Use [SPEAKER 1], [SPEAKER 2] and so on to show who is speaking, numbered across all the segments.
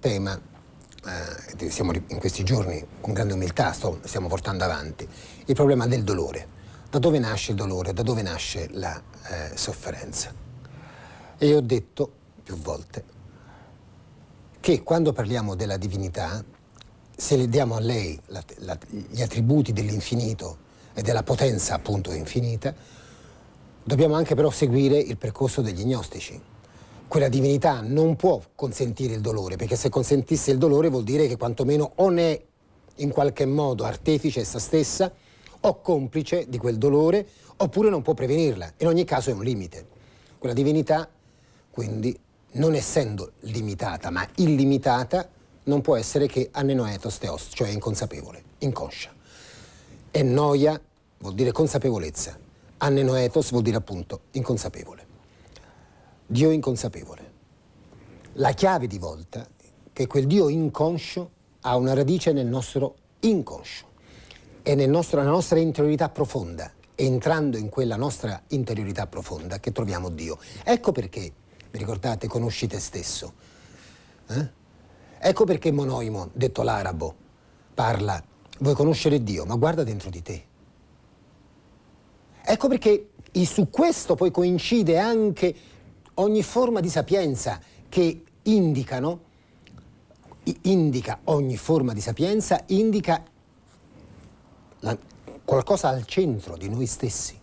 [SPEAKER 1] tema eh, stiamo in questi giorni con grande umiltà sto, stiamo portando avanti, il problema del dolore. Da dove nasce il dolore? Da dove nasce la eh, sofferenza? E io ho detto più volte che quando parliamo della divinità, se le diamo a lei la, la, gli attributi dell'infinito e della potenza appunto infinita, dobbiamo anche però seguire il percorso degli gnostici, quella divinità non può consentire il dolore, perché se consentisse il dolore vuol dire che quantomeno o ne è in qualche modo artefice essa stessa, o complice di quel dolore, oppure non può prevenirla. In ogni caso è un limite. Quella divinità, quindi, non essendo limitata, ma illimitata, non può essere che anenoetos teos, cioè inconsapevole, inconscia. E noia vuol dire consapevolezza, anenoetos vuol dire appunto inconsapevole. Dio inconsapevole. La chiave di volta che quel Dio inconscio ha una radice nel nostro inconscio e nel nostro, nella nostra interiorità profonda, entrando in quella nostra interiorità profonda che troviamo Dio. Ecco perché, vi ricordate, conosci te stesso. Eh? Ecco perché Monoimo, detto l'arabo, parla, vuoi conoscere Dio, ma guarda dentro di te. Ecco perché su questo poi coincide anche ogni forma di sapienza che indicano, indica ogni forma di sapienza, indica la, qualcosa al centro di noi stessi.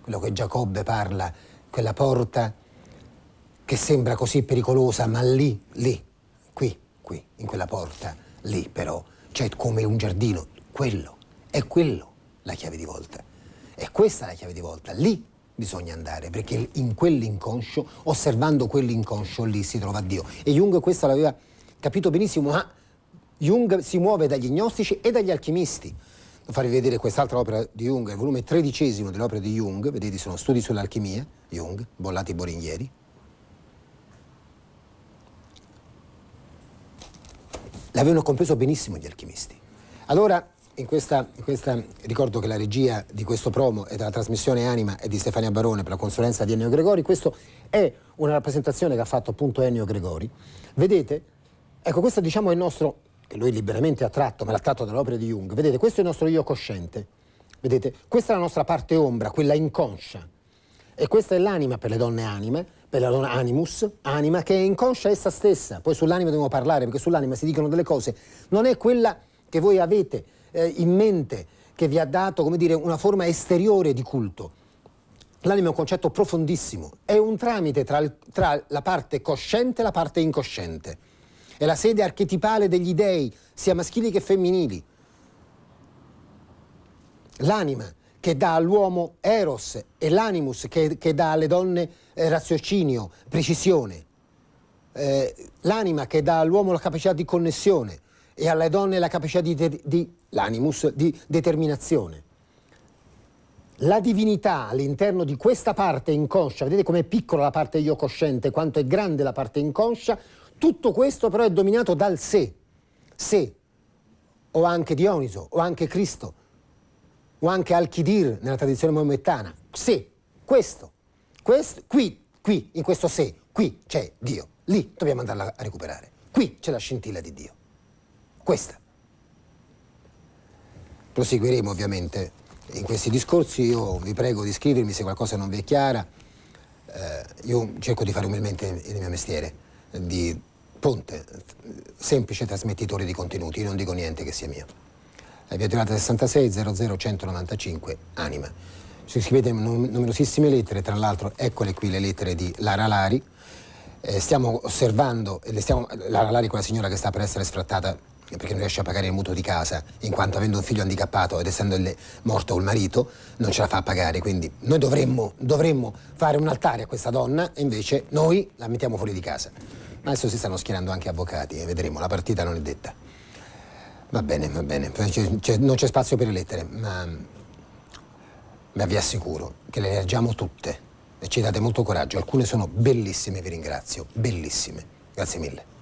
[SPEAKER 1] Quello che Giacobbe parla, quella porta che sembra così pericolosa, ma lì, lì, qui, qui, in quella porta, lì però, c'è cioè come un giardino, quello, è quello la chiave di volta. È questa la chiave di volta, lì bisogna andare, perché in quell'inconscio, osservando quell'inconscio lì si trova Dio. E Jung questo l'aveva capito benissimo, ma Jung si muove dagli gnostici e dagli alchimisti. Farvi vedere quest'altra opera di Jung, il volume tredicesimo dell'opera di Jung, vedete sono studi sull'alchimia, Jung, Bollati Boringhieri, L'avevano compreso benissimo gli alchimisti. Allora in questa, in questa, ricordo che la regia di questo promo e della trasmissione Anima è di Stefania Barone per la consulenza di Ennio Gregori. Questa è una rappresentazione che ha fatto appunto Ennio Gregori. Vedete? Ecco, questo diciamo è il nostro, che lui liberamente ha tratto, ma l'ha tratto dall'opera di Jung. Vedete, questo è il nostro io cosciente. Vedete? Questa è la nostra parte ombra, quella inconscia. E questa è l'anima per le donne anime, per la donna animus, anima, che è inconscia essa stessa. Poi sull'anima dobbiamo parlare, perché sull'anima si dicono delle cose. Non è quella che voi avete eh, in mente, che vi ha dato come dire, una forma esteriore di culto. L'anima è un concetto profondissimo, è un tramite tra, il, tra la parte cosciente e la parte incosciente. È la sede archetipale degli dei, sia maschili che femminili. L'anima che dà all'uomo eros e l'animus che, che dà alle donne eh, raziocinio, precisione. Eh, l'anima che dà all'uomo la capacità di connessione e alle donne la capacità di, di l'animus di determinazione. La divinità all'interno di questa parte inconscia, vedete com'è piccola la parte io cosciente, quanto è grande la parte inconscia, tutto questo però è dominato dal sé, sé, o anche Dioniso, o anche Cristo, o anche Al-Khidir nella tradizione maomettana, sé, questo, questo, qui, qui, in questo sé, qui c'è Dio, lì dobbiamo andarla a recuperare, qui c'è la scintilla di Dio. Questa. Proseguiremo ovviamente in questi discorsi, io vi prego di scrivermi se qualcosa non vi è chiara, eh, io cerco di fare umilmente il mio mestiere, di ponte, semplice trasmettitore di contenuti, io non dico niente che sia mio. La via durata 66 00 195 Anima. Ci scrivete numerosissime lettere, tra l'altro eccole qui le lettere di Lara Lari, eh, stiamo osservando, stiamo, Lara Lari quella signora che sta per essere sfrattata perché non riesce a pagare il mutuo di casa, in quanto avendo un figlio handicappato ed essendo morto il marito, non ce la fa a pagare. Quindi noi dovremmo, dovremmo fare un altare a questa donna e invece noi la mettiamo fuori di casa. Ma adesso si stanno schierando anche avvocati e eh, vedremo, la partita non è detta. Va bene, va bene, c- c- non c'è spazio per le lettere, ma, mm, ma vi assicuro che le leggiamo tutte e ci date molto coraggio. Alcune sono bellissime, vi ringrazio, bellissime. Grazie mille.